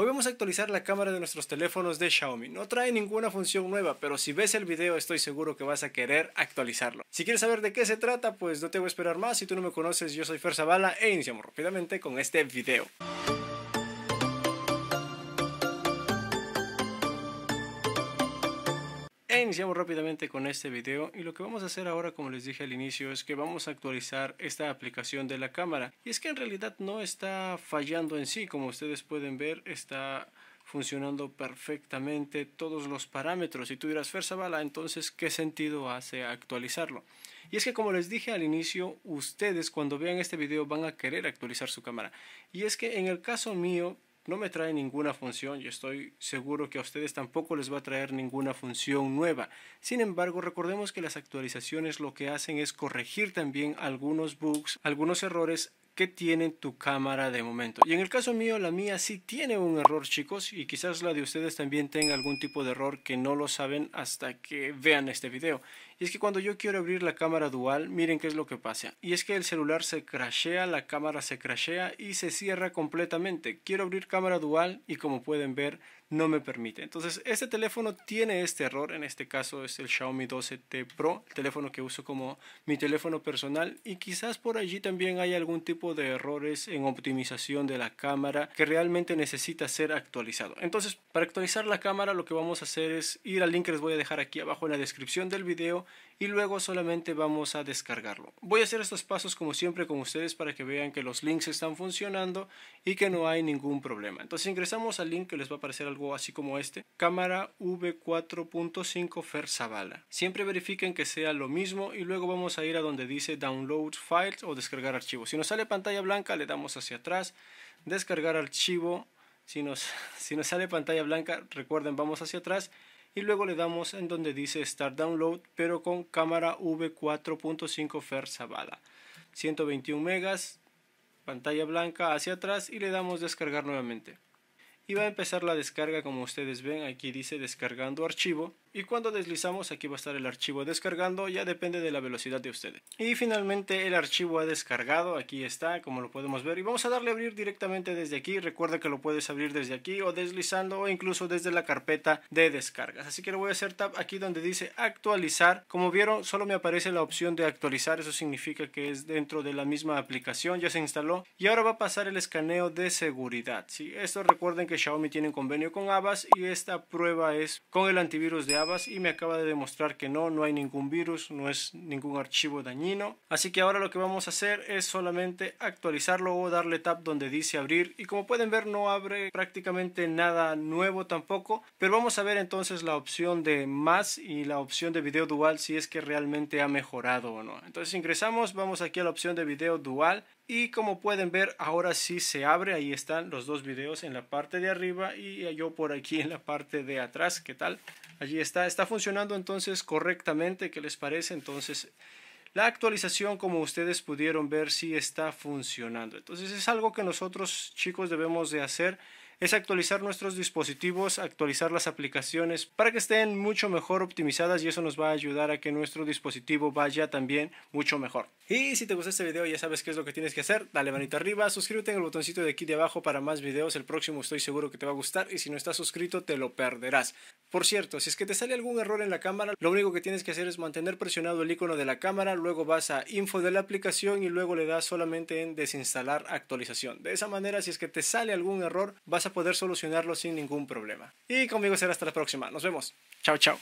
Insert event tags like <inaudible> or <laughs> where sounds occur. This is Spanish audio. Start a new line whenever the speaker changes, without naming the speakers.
Hoy vamos a actualizar la cámara de nuestros teléfonos de Xiaomi. No trae ninguna función nueva, pero si ves el video estoy seguro que vas a querer actualizarlo. Si quieres saber de qué se trata, pues no te voy a esperar más. Si tú no me conoces, yo soy Fer Zavala e iniciamos rápidamente con este video. iniciamos rápidamente con este video y lo que vamos a hacer ahora como les dije al inicio es que vamos a actualizar esta aplicación de la cámara y es que en realidad no está fallando en sí como ustedes pueden ver está funcionando perfectamente todos los parámetros. Si tuvieras dirás Fersabala, entonces ¿qué sentido hace actualizarlo? Y es que como les dije al inicio, ustedes cuando vean este video van a querer actualizar su cámara. Y es que en el caso mío, no me trae ninguna función y estoy seguro que a ustedes tampoco les va a traer ninguna función nueva. Sin embargo, recordemos que las actualizaciones lo que hacen es corregir también algunos bugs, algunos errores que tiene tu cámara de momento. Y en el caso mío, la mía sí tiene un error, chicos, y quizás la de ustedes también tenga algún tipo de error que no lo saben hasta que vean este video. Y es que cuando yo quiero abrir la cámara dual, miren qué es lo que pasa. Y es que el celular se crashea, la cámara se crashea y se cierra completamente. Quiero abrir cámara dual y como pueden ver no me permite. Entonces este teléfono tiene este error, en este caso es el Xiaomi 12T Pro, el teléfono que uso como mi teléfono personal y quizás por allí también hay algún tipo de errores en optimización de la cámara que realmente necesita ser actualizado. Entonces para actualizar la cámara lo que vamos a hacer es ir al link que les voy a dejar aquí abajo en la descripción del video y luego solamente vamos a descargarlo. Voy a hacer estos pasos como siempre con ustedes para que vean que los links están funcionando y que no hay ningún problema. Entonces ingresamos al link que les va a aparecer algo así como este, cámara v4.5 Ferzavala. Siempre verifiquen que sea lo mismo y luego vamos a ir a donde dice download files o descargar archivos. Si nos sale pantalla blanca le damos hacia atrás, descargar archivo <laughs> Si nos, sale pantalla blanca, recuerden, vamos hacia atrás y luego le damos en donde dice Start Download, pero con cámara V4.5 Fer Zavala. 121 megas, pantalla blanca hacia atrás y le damos descargar nuevamente y va a empezar la descarga como ustedes ven aquí dice descargando archivo y cuando deslizamos aquí va a estar el archivo descargando ya depende de la velocidad de ustedes y finalmente el archivo ha descargado aquí está como lo podemos ver y vamos a darle a abrir directamente desde aquí recuerda que lo puedes abrir desde aquí o deslizando o incluso desde la carpeta de descargas así que le voy a hacer tab aquí donde dice actualizar como vieron solo me aparece la opción de actualizar eso significa que es dentro de la misma aplicación ya se instaló y ahora va a pasar el escaneo de seguridad ¿sí? esto recuerden que Xiaomi tiene un convenio con abbas y esta prueba es con el antivirus de abbas y me acaba de demostrar que no, no hay ningún virus, no es ningún archivo dañino. Así que ahora lo que vamos a hacer es solamente actualizarlo o darle tap donde dice abrir y como pueden ver no abre prácticamente nada nuevo tampoco, pero vamos a ver entonces la opción de más y la opción de video dual si es que realmente ha mejorado o no. Entonces ingresamos, vamos aquí a la opción de video dual y como pueden ver, ahora sí se abre. Ahí están los dos videos en la parte de arriba y yo por aquí en la parte de atrás. ¿Qué tal? Allí está. Está funcionando entonces correctamente. ¿Qué les parece? Entonces, la actualización, como ustedes pudieron ver, sí está funcionando. Entonces, es algo que nosotros chicos debemos de hacer es actualizar nuestros dispositivos, actualizar las aplicaciones para que estén mucho mejor optimizadas y eso nos va a ayudar a que nuestro dispositivo vaya también mucho mejor. Y si te gustó este video ya sabes qué es lo que tienes que hacer, dale manito arriba, suscríbete en el botoncito de aquí de abajo para más videos, el próximo estoy seguro que te va a gustar y si no estás suscrito te lo perderás. Por cierto, si es que te sale algún error en la cámara, lo único que tienes que hacer es mantener presionado el icono de la cámara, luego vas a info de la aplicación y luego le das solamente en desinstalar actualización. De esa manera, si es que te sale algún error, vas a poder solucionarlo sin ningún problema. Y conmigo será hasta la próxima. Nos vemos. Chao, chao.